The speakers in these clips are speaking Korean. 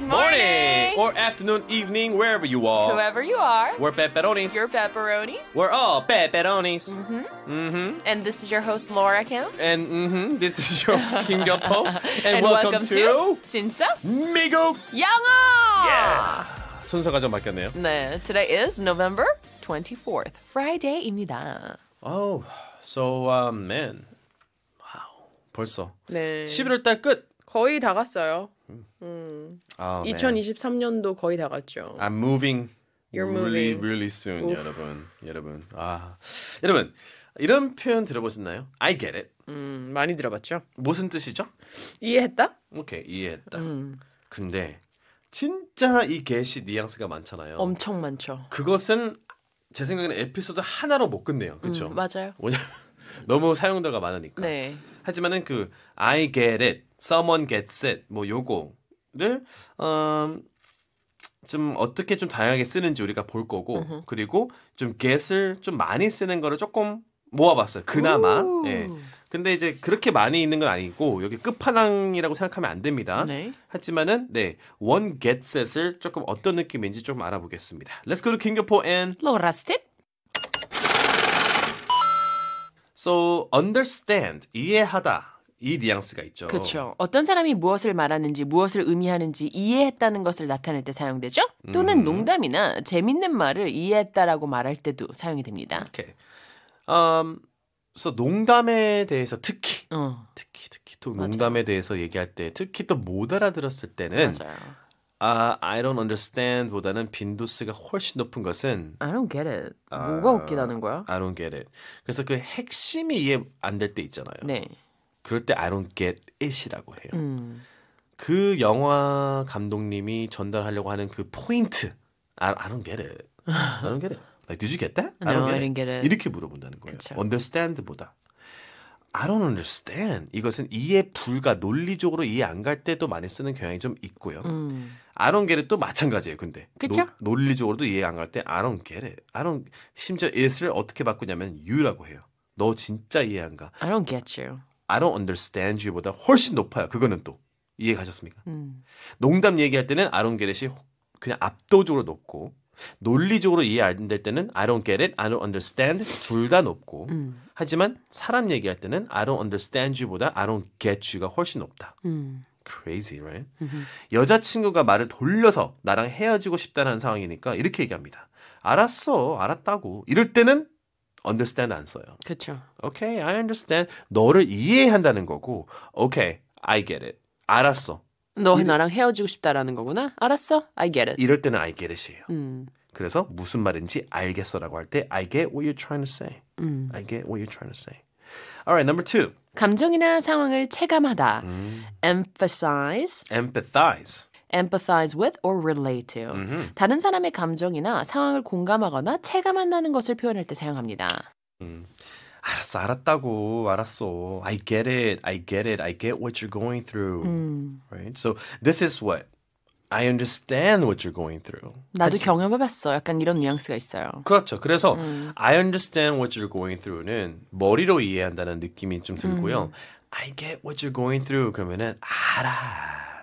Good morning. morning. Or afternoon, evening, wherever you are. Whoever you are. We're pepperonis. You're pepperonis. We're all pepperonis. Mm-hmm. Mm-hmm. And this is your host, Laura Camp. And mm-hmm, this is your host, Kim And, and welcome, welcome to... Tinta Migo 영어! Yeah! 순서가 좀 바뀌었네요. 네. Today is November 24th, Friday입니다. Oh, so, uh, man. Wow. 벌써. 네. 11월 달 끝! 거의 다 갔어요. 음. Oh, 2023년도 거의 다 갔죠. I'm moving. You're really, moving. really soon, Oof. 여러분. 여러분. 아, 여러분. 이런 표현 들어보셨나요? I get it. 음, 많이 들어봤죠. 무슨 뜻이죠? 이해했다? 오케이, 이해했다. 음. 근데 진짜 이 게시 뉘앙스가 많잖아요. 엄청 많죠. 그것은 제 생각에는 에피소드 하나로 못 끝내요. 그렇죠? 음, 맞아요. 왜냐면 너무 사용도가 많으니까. 네. 하지만은 그 I get it, someone gets it 뭐 요거를 음, 좀 어떻게 좀 다양하게 쓰는지 우리가 볼 거고 uh-huh. 그리고 좀 get을 좀 많이 쓰는 거를 조금 모아봤어요. 그나마. 오. 예. 근데 이제 그렇게 많이 있는 건 아니고 여기 끝판왕이라고 생각하면 안 됩니다. 네. 하지만은 네 one getset을 조금 어떤 느낌인지 좀 알아보겠습니다. Let's go to 킹교포 and 로라스텝. So understand 이해하다 이 뉘앙스가 있죠. 그렇죠. 어떤 사람이 무엇을 말하는지 무엇을 의미하는지 이해했다는 것을 나타낼 때 사용되죠. 또는 음. 농담이나 재밌는 말을 이해했다라고 말할 때도 사용이 됩니다. 오케이. Um, so 농담에 대해서 특히 어. 특히 특히 또 농담에 맞아요. 대해서 얘기할 때 특히 또 못 알아들었을 때는 맞아요. 아, I don't understand보다는 빈도수가 훨씬 높은 것은 I don't get it. 아, 뭐가 웃기다는 거야? I don't get it. 그래서 그 핵심이 이해 안 될 때 있잖아요. 네. 그럴 때 I don't get it이라고 해요. 음. 그 영화 감독님이 전달하려고 하는 그 포인트. I, I don't get it. I don't get it. Like, did you get that? I don't, no, get, I don't it. get it. 이렇게 물어본다는 거예요. 그쵸. understand보다. I don't understand. 이것은 이해 불가 논리적으로 이해 안 갈 때도 많이 쓰는 경향이 좀 있고요. 음. I don't get it도 마찬가지예요. 근데 노, 논리적으로도 이해 안 갈 때 I don't get it. I don't 심지어 it을 어떻게 바꾸냐면 you라고 해요. 너 진짜 이해 안 가. I don't get you. I don't understand you보다 훨씬 높아요. 그거는 또 이해 가셨습니까? 음. 농담 얘기할 때는 I don't get it이 그냥 압도적으로 높고 논리적으로 이해 안 될 때는 I don't get it, I don't understand 둘 다 높고 음. 하지만 사람 얘기할 때는 I don't understand you보다 I don't get you가 훨씬 높다. 음. Crazy, right? 음흠. 여자친구가 말을 돌려서 나랑 헤어지고 싶다는 상황이니까 이렇게 얘기합니다. 알았어, 알았다고. 이럴 때는 understand 안 써요. 그렇죠. Okay, I understand. 너를 이해한다는 거고. Okay, I get it. 알았어. 너 이럴, 나랑 헤어지고 싶다라는 거구나. 알았어. I get it. 이럴 때는 I get it이에요. 음. 그래서 무슨 말인지 알겠어라고 할 때 I get what you're trying to say. 음. I get what you're trying to say. Alright, number two. 감정이나 상황을 체감하다. 음. Emphasize. Empathize. empathize with or relate to. 음흠. 다른 사람의 감정이나 상황을 공감하거나 체감한다는 것을 표현할 때 사용합니다. 음. 알았어, 알았다고, 알았어. I get it, I get it, I get what you're going through. 음. Right? So this is what I understand what you're going through. 나도 경험해봤어. 약간 이런 뉘앙스가 있어요. 그렇죠. 그래서 음. I understand what you're going through는 머리로 이해한다는 느낌이 좀 들고요. 음. I get what you're going through 그러면은 알아,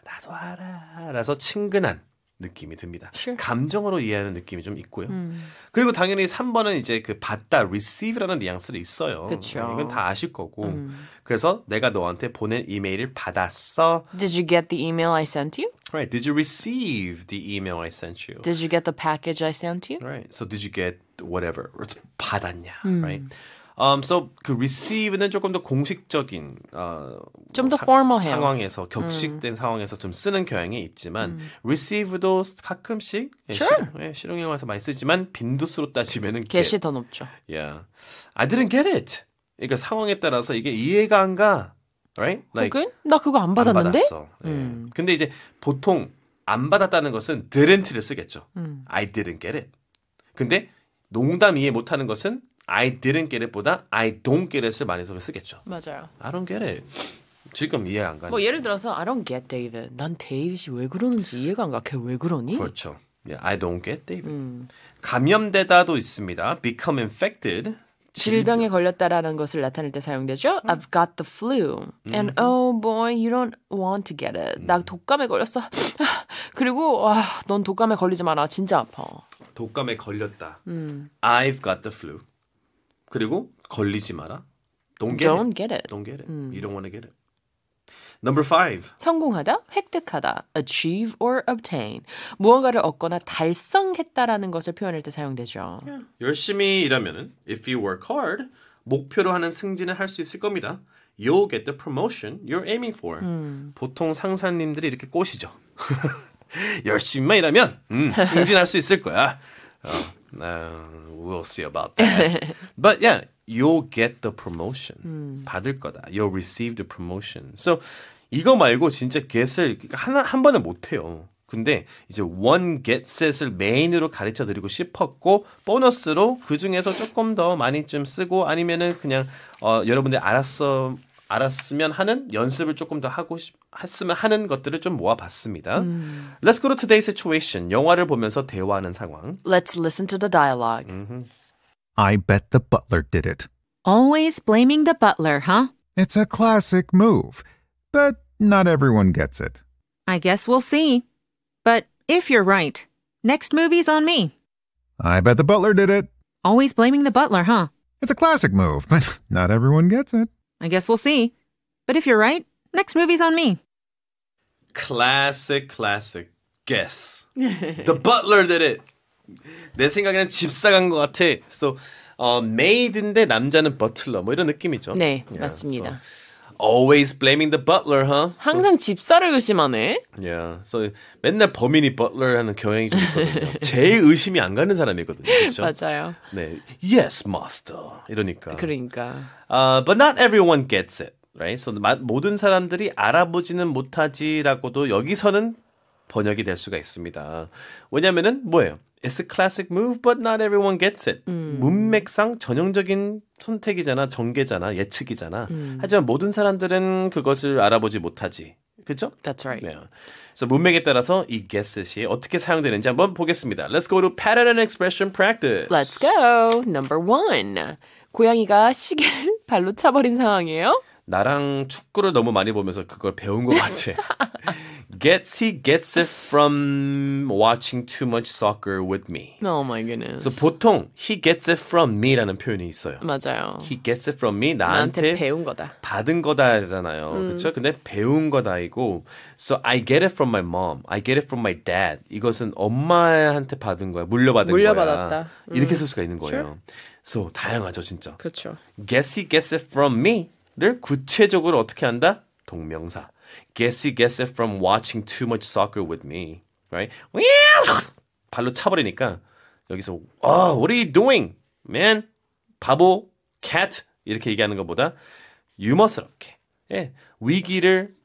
나도 알아. 라서 친근한. 느낌이 듭니다. Sure. 감정으로 이해하는 느낌이 좀 있고요. 음. 그리고 당연히 3번은 이제 그 받다 receive라는 뉘앙스를 있어요. 그쵸. 이건 다 아실 거고. 음. 그래서 내가 너한테 보낸 이메일을 받았어. Did you get the email I sent you? Right. Did you receive the email I sent you? Did you get the package I sent you? Right. So did you get whatever? 받았냐? 음. Right. Um, so 그 receive는 조금 더 공식적인 어, 좀더 f o r m a l 상황에서 음. 격식된 음. 상황에서 좀 쓰는 경향이 있지만 음. receive도 가끔씩 예, sure. 실용, 예, 실용영화에서 많이 쓰지만 빈도수로 따지면은 get이 get. 더 높죠. Yeah, I didn't get it. 그러니까 상황에 따라서 이게 이해가 안 가. Right? Like, 나 그거 안 받았는데. 안 예. 음. 예. 근데 이제 보통 안 받았다는 것은 didn't를 쓰겠죠. 음. I didn't get it. 근데 농담 이해 못하는 것은 I didn't get it보다 I don't get it을 많이 쓰겠죠. 맞아요. I don't get it. 지금 이해 안 가요. 뭐 예를 들어서 I don't get David. 난 데이빗이 왜 그러는지 이해가 안 가. 걔 왜 그러니? 그렇죠. Yeah, I don't get David. 음. 감염되다도 있습니다. Become infected. 질병에 걸렸다라는 것을 나타낼 때 사용되죠. 음. I've got the flu. And 음. oh boy, you don't want to get it. 나 독감에 걸렸어. 그리고 와, 넌 독감에 걸리지 마라. 진짜 아파. 독감에 걸렸다. I've got the flu. 그리고 걸리지 마라. Don't get Don't it. Get it. Don't get it. 음. You don't want to get it. Number five. 성공하다, 획득하다, achieve or obtain. 무언가를 얻거나 달성했다라는 것을 표현할 때 사용되죠. Yeah. 열심히 일하면은 if you work hard 목표로 하는 승진을 할 수 있을 겁니다. You'll get the promotion you're aiming for. 음. 보통 상사님들이 이렇게 꼬시죠. 열심히만 일하면 음, 승진할 수 있을 거야. 어. Uh, we'll see about that. but yeah, you'll get the promotion. 음. 받을 거다. You'll receive the promotion. So 이거 말고 진짜 get을 하나 한 번에 못 해요. 근데 이제 원 get셋을 메인으로 가르쳐 드리고 싶었고 보너스로 그 중에서 조금 더 많이 좀 쓰고 아니면은 그냥 어 여러분들 알았어 알았으면 하는 연습을 조금 더 하고 싶, 했으면 하는 것들을 좀 모아봤습니다. 음. Let's go to today's situation. 영화를 보면서 대화하는 상황. Let's listen to the dialogue. Mm-hmm. I bet the butler did it. Always blaming the butler, huh? It's a classic move, but not everyone gets it. I guess we'll see. But if you're right, next movie's on me. I bet the butler did it. Always blaming the butler, huh? It's a classic move, but not everyone gets it. I guess we'll see. But if you're right, next movie's on me. Classic, classic. Guess. the butler did it. 내 생각에는 집사간 것 같아. So, uh, 메이드인데 남자는 버틀러 뭐 이런 느낌이죠. 네, yeah, 맞습니다. So. Always blaming the butler, huh? 항상 집사를 의심하네. Yeah. So 맨날 범인이 butler 하는 경향이 좀 있거든요. 제일 의심이 안 가는 사람이거든요. 그렇죠? 맞아요. 네. Yes, master. 이러니까. 그러니까. Uh, but not everyone gets it. Right? So 모든 사람들이 알아보지는 못하지라고도 여기서는 번역이 될 수가 있습니다. 왜냐면은 뭐예요? It's a classic move, but not everyone gets it. 음. 문맥상 전형적인 선택이잖아, 전개잖아, 예측이잖아. 음. 하지만 모든 사람들은 그것을 알아보지 못하지. 그죠? That's right. 네. 그래 문맥에 따라서 이 guess이 어떻게 사용되는지 한번 보겠습니다. Let's go to pattern and expression practice. Let's go. Number one. 고양이가 시계를 발로 차버린 상황이에요. 나랑 축구를 너무 많이 보면서 그걸 배운 것 같아. gets he gets it from watching too much soccer with me. Oh my goodness. So 보통 he gets it from me라는 표현이 있어요. 맞아요. He gets it from me 나한테, 나한테 배운 거다. 받은 거다잖아요. 음. 그렇죠? 근데 배운 거다이고 so I get it from my mom. I get it from my dad. 이것은 엄마한테 받은 거야. 물려받은 물려받았다. 거야. 음. 이렇게 쓸 수가 있는 거예요. Sure? So 다양하죠, 진짜. 그렇죠. Guess he gets it from me를 구체적으로 어떻게 한다? 동명사. Guessy g u e s s it from watching too much soccer with me. Right? 발로 차버리니까 여기서 oh, what are you doing? man? 바보, cat 이렇게 얘기하는 것보다 유머스럽게 예, 위기를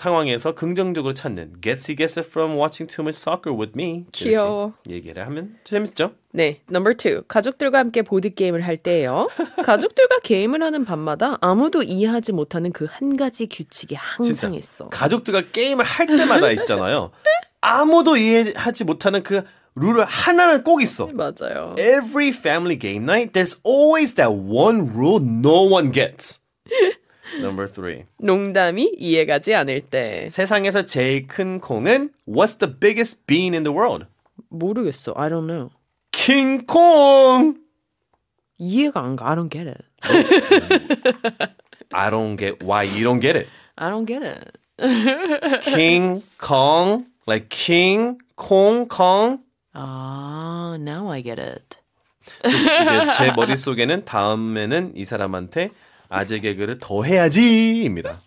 상황에서 긍정적으로 찾는 gets he gets it from watching too much soccer with me. 귀여워. 얘기를 하면 재밌죠? 네, number two. 가족들과 함께 보드 게임을 할 때예요. 가족들과 게임을 하는 밤마다 아무도 이해하지 못하는 그 한 가지 규칙이 항상 진짜. 있어. 가족들과 게임을 할 때마다 있잖아요. 아무도 이해하지 못하는 그 룰을 하나는 꼭 있어. 네, 맞아요. Every family game night, there's always that one rule no one gets. Number three. 농담이 이해가지 않을 때. 세상에서 제일 큰 콩은 What's the biggest bean in the world? 모르겠어. I don't know. 킹콩. 이해가 안 가. I don't get it. I don't get why you don't get it. I don't get it. King Kong, like King Kong Kong. Ah, now I get it. 이제 제 머릿속에는 다음에는 이 사람한테 아재 개그를 더 해야지입니다.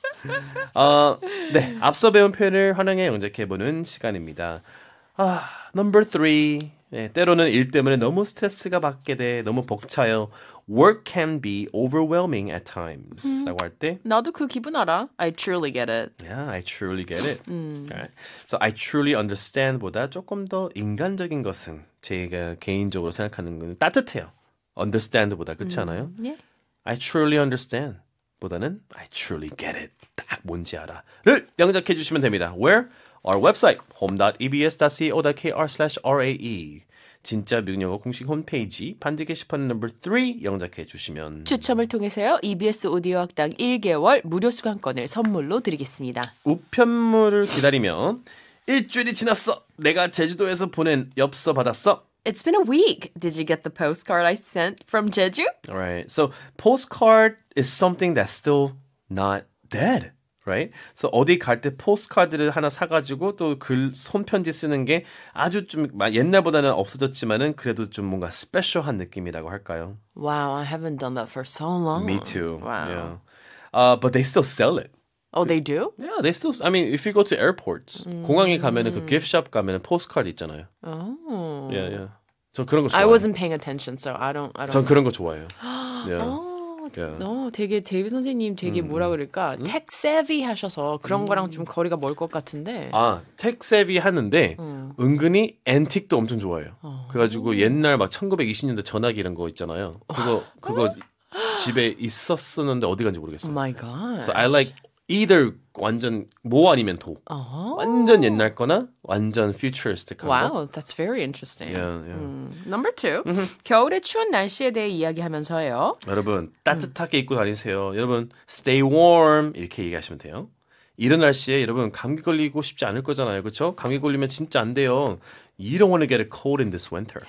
어, 네, 앞서 배운 표현을 활용해 영작해보는 시간입니다. 아, n u m 네, 때로는 일 때문에 너무 스트레스가 받게 돼, 너무 벅차요. Work can be overwhelming at times. 음, 라고 할 때. 나도 그 기분 알아. I truly get it. Yeah, I truly get it. 음. Right. So I truly understand보다 조금 더 인간적인 것은 제가 개인적으로 생각하는 건 따뜻해요. understand보다 그렇지 음. 않아요? 음, 예. I truly understand 보다는 I truly get it 딱 뭔지 알아를 영작해 주시면 됩니다. Where? Our website home.ebs.co.kr/rae 진짜 미국영어 공식 홈페이지 반드 게시판 넘버 3 영작해 주시면 추첨을 통해서요. EBS 오디오 학당 1개월 무료 수강권을 선물로 드리겠습니다. 우편물을 기다리면 일주일이 지났어. 내가 제주도에서 보낸 엽서 받았어. It's been a week. Did you get the postcard I sent from Jeju? All right. So, postcard is something that's still not dead. Right? So 어디 갈 때 포스카드를 하나 사가지고 또 글 손편지 쓰는 게 아주 좀 옛날보다는 없어졌지만은 그래도 좀 뭔가 스페셜한 느낌이라고 할까요? Wow, I haven't done that for so long. Me too. Wow. Yeah. Uh, but they still sell it. Oh, they do? Yeah, they still. I mean, if you go to airports, 음. 공항에 가면은 그 giftshop 가면은 포스카드 있잖아요. Oh. Yeah, yeah. 저 그런 거 좋아해요. I wasn't paying attention, so I don't. I don't. 전 그런 거 좋아해요. yeah. 어, yeah. 어, 되게 데이비 선생님 되게 음. 뭐라 그럴까? 음? tech savvy 하셔서 그런 음. 거랑 좀 거리가 멀 것 같은데. 아, tech savvy 하는데 음. 은근히 앤틱도 엄청 좋아해요. 어. 그래가지고 옛날 막 1920년대 전화기 이런 거 있잖아요. 그거 그거 집에 있었었는데 어디 간지 모르겠어요. Oh my god. So I like either 완전 모 아니면 도. Oh. 완전 옛날 거나 완전 futuristic한 wow, 거. Wow, that's very interesting. Yeah, yeah. 음, number two. 겨울의 추운 날씨에 대해 이야기하면서요. 여러분 따뜻하게 음. 입고 다니세요. 여러분 stay warm 이렇게 얘기하시면 돼요. 이런 날씨에 여러분 감기 걸리고 싶지 않을 거잖아요. 그렇죠? 감기 걸리면 진짜 안 돼요. You don't want to get a cold in this winter.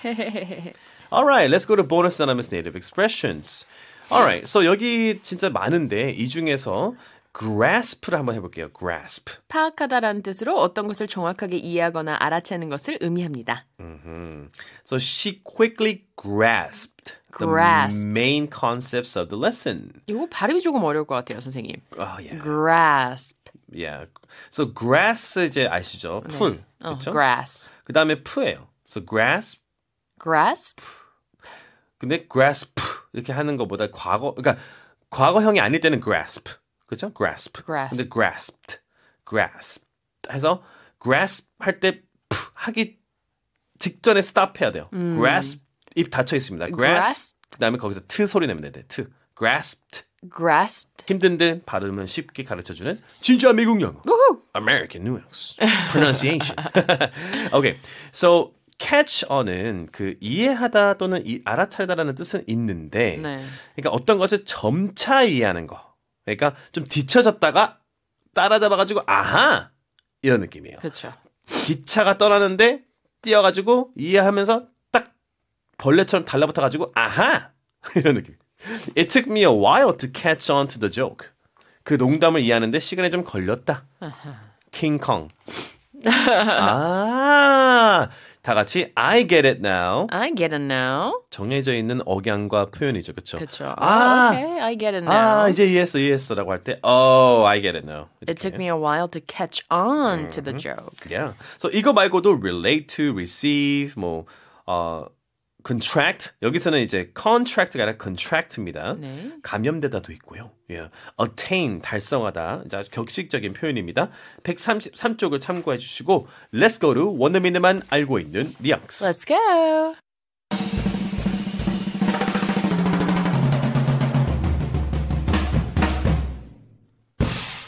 All right, let's go to bonus anonymous native expressions. All right, so 여기 진짜 많은데 이 중에서 grasp를 한번 해볼게요. grasp. 파악하다라는 뜻으로 어떤 것을 정확하게 이해하거나 알아채는 것을 의미합니다. Mm-hmm. So she quickly grasped the grasp. main concepts of the lesson. 이거 발음이 조금 어려울 것 같아요, 선생님. Oh, yeah. grasp. Yeah. So grass 이제 아시죠? 네. 풀. 어, 그렇죠? grass. 그다음에 p예요. So grasp. grasp. 근데 grasp 이렇게 하는 것보다 과거 그러니까 과거형이 아닐 때는 grasp. 그죠? grasp. grasp. 근데 grasped, grasp 해서 grasp 할 때 하기 직전에 stop 해야 돼요. 음. grasp 입 닫혀 있습니다. grasp 그다음에 거기서 트 소리 내면 돼. 트. grasped. grasped. 힘든데 발음은 쉽게 가르쳐 주는 진짜 미국 영어. 우후. American nuance. pronunciation. okay. So catch on은 그 이해하다 또는 이, 알아차리다라는 뜻은 있는데 네. 그러니까 어떤 것을 점차 이해하는 거. 그러니까 좀 뒤쳐졌다가 따라잡아가지고 아하 이런 느낌이에요. 그렇죠. 기차가 떠나는데 뛰어가지고 이해하면서 딱 벌레처럼 달라붙어가지고 아하 이런 느낌. It took me a while to catch on to the joke. 그 농담을 이해하는데 시간이 좀 걸렸다. 킹콩. 아다 같이 I get it now. I get it now. 정해져 있는 억양과 표현이죠. 그렇죠? 그렇죠. 아, okay. I get it now. 아, 이제 이해했어. 이해했어라고 할 때 oh, I get it now. 이렇게. It took me a while to catch on mm-hmm. to the joke. Yeah. So 이거 말고도 relate to, receive 뭐 어, contract 여기서는 이제 contract가 아니라 contract입니다. 네. 감염되다도 있고요. 예. attain 달성하다. 이 아주 격식적인 표현입니다. 133쪽을 참고해 주시고 let's go to 원어민에만 알고 있는 뉘앙스. Let's go.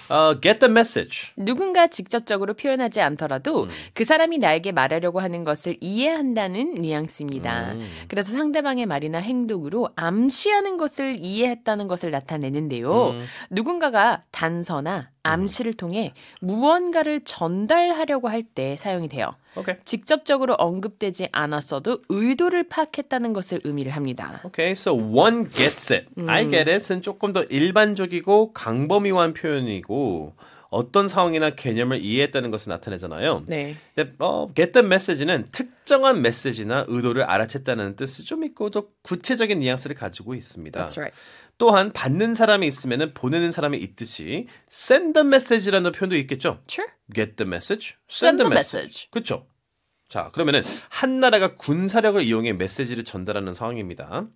uh, get the message. 누군가 직접적으로 표현하지 않더라도 음. 그 사람이 나에게 말하려고 하는 것을 이해한다는 뉘앙스입니다. 음. 그래서 상대방의 말이나 행동으로 암시하는 것을 이해했다는 것을 나타내는데요. 음. 누군가가 단서나 네. 암시를 통해 무언가를 전달하려고 할 때 사용이 돼요. Okay. 직접적으로 언급되지 않았어도 의도를 파악했다는 것을 의미를 합니다. Okay, so one gets it. 음. I get it은 조금 더 일반적이고 강범위한 표현이고 어떤 상황이나 개념을 이해했다는 것을 나타내잖아요. 네. 근데 어, get the message는 특정한 메시지나 의도를 알아챘다는 뜻이 좀 있고 또 구체적인 뉘앙스를 가지고 있습니다. That's right. 또한 받는 사람이 있으면 보내는 사람이 있듯이 send t message라는 표현도 있겠죠. Sure. Get the message, send, send the message. message. 그렇죠. 자, 그러면은 한 나라가 군사력을 이용해 메시지를 전달하는 상황입니다.